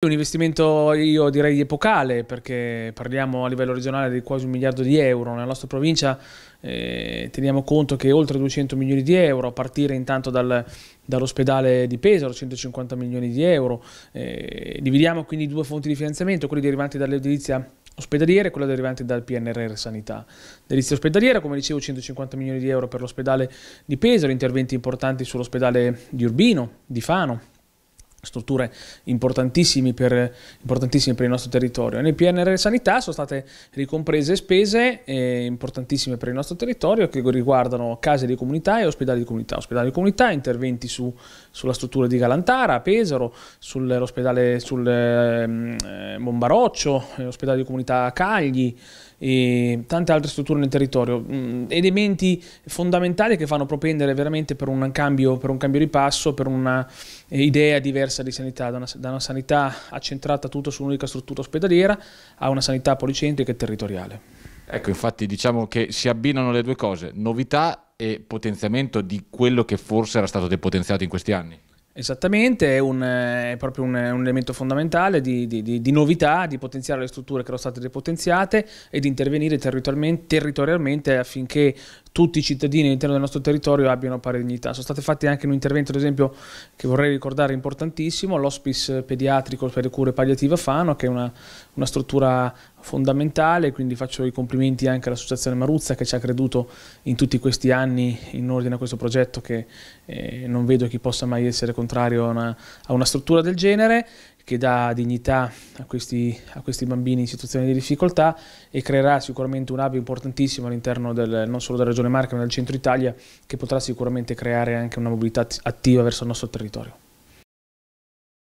Un investimento io direi epocale perché parliamo a livello regionale di quasi un miliardo di euro, nella nostra provincia eh, teniamo conto che oltre 200 milioni di euro, a partire intanto dal, dall'ospedale di Pesaro 150 milioni di euro, eh, dividiamo quindi due fonti di finanziamento, quelle derivanti dall'edilizia ospedaliera e quella derivante dal PNRR Sanità. Delizia ospedaliera, come dicevo, 150 milioni di euro per l'ospedale di Pesaro, interventi importanti sull'ospedale di Urbino, di Fano, strutture importantissime per, importantissime per il nostro territorio. Nel PNR Sanità sono state ricomprese spese eh, importantissime per il nostro territorio che riguardano case di comunità e ospedali di comunità. Ospedali di comunità, interventi su, sulla struttura di Galantara, Pesaro, sull'ospedale sul, ehm, eh, Monbaroccio, l'ospedale eh, di comunità Cagli e tante altre strutture nel territorio. Mm, elementi fondamentali che fanno propendere veramente per un cambio, per un cambio di passo, per un'idea eh, diversa diversa di sanità, da una, da una sanità accentrata tutto su un'unica struttura ospedaliera a una sanità policentrica e territoriale. Ecco, infatti diciamo che si abbinano le due cose, novità e potenziamento di quello che forse era stato depotenziato in questi anni. Esattamente, è, un, è proprio un, un, elemento fondamentale di, di, di, di, novità, di potenziare le strutture che erano state depotenziate e di intervenire territorialmente, territorialmente affinché tutti i cittadini all'interno del nostro territorio abbiano pari dignità. Sono stati fatti anche un intervento, ad esempio, che vorrei ricordare importantissimo, l'hospice pediatrico per le cure palliative Fano, che è una, una struttura fondamentale, quindi faccio i complimenti anche all'Associazione Maruzza che ci ha creduto in tutti questi anni in ordine a questo progetto che eh, non vedo chi possa mai essere contrario a una, a una struttura del genere che dà dignità a questi, a questi, bambini in situazioni di difficoltà e creerà sicuramente un hub importantissimo all'interno non solo della Regione Marca ma del centro Italia che potrà sicuramente creare anche una mobilità attiva verso il nostro territorio.